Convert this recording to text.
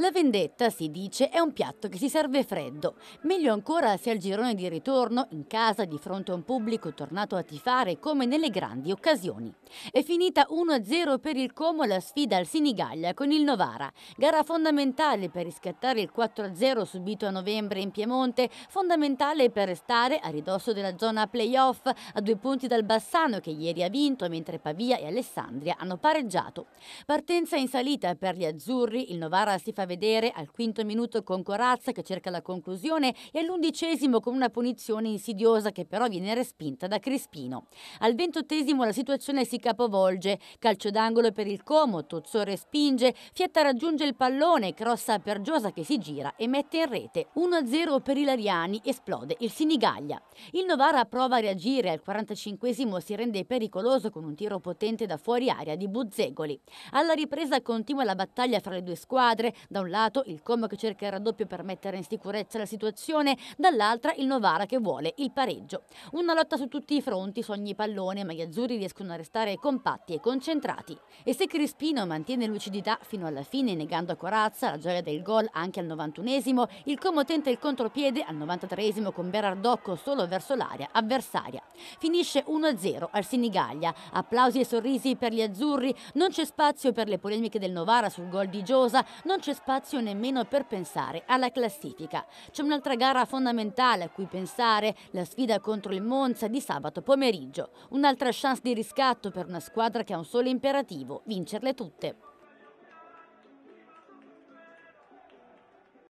La vendetta, si dice, è un piatto che si serve freddo. Meglio ancora se al girone di ritorno, in casa, di fronte a un pubblico tornato a tifare come nelle grandi occasioni. È finita 1-0 per il Como la sfida al Sinigaglia con il Novara, gara fondamentale per riscattare il 4-0 subito a novembre in Piemonte, fondamentale per restare a ridosso della zona playoff a due punti dal Bassano che ieri ha vinto mentre Pavia e Alessandria hanno pareggiato. Partenza in salita per gli azzurri, il Novara si fa vedere al quinto minuto con Corazza che cerca la conclusione e all'undicesimo con una punizione insidiosa che però viene respinta da Crispino. Al ventottesimo la situazione si capovolge, calcio d'angolo per il Como, Tozzo respinge, Fietta raggiunge il pallone, crossa per Giosa che si gira e mette in rete. 1-0 per Ilariani, esplode il Sinigaglia. Il Novara prova a reagire, al 45 si rende pericoloso con un tiro potente da fuori aria di Buzzegoli. Alla ripresa continua la battaglia fra le due squadre, da un lato il Como che cerca il raddoppio per mettere in sicurezza la situazione, dall'altra il Novara che vuole il pareggio. Una lotta su tutti i fronti, su ogni pallone, ma gli azzurri riescono a restare compatti e concentrati. E se Crispino mantiene lucidità fino alla fine, negando a Corazza la gioia del gol anche al 91esimo, il Como tenta il contropiede al 93esimo con Berardocco solo verso l'area avversaria. Finisce 1-0 al Sinigaglia. Applausi e sorrisi per gli azzurri, non c'è spazio per le polemiche del Novara sul gol di Giosa, non c'è spazio nemmeno per pensare alla classifica. C'è un'altra gara fondamentale a cui pensare, la sfida contro il Monza di sabato pomeriggio. Un'altra chance di riscatto per una squadra che ha un solo imperativo, vincerle tutte.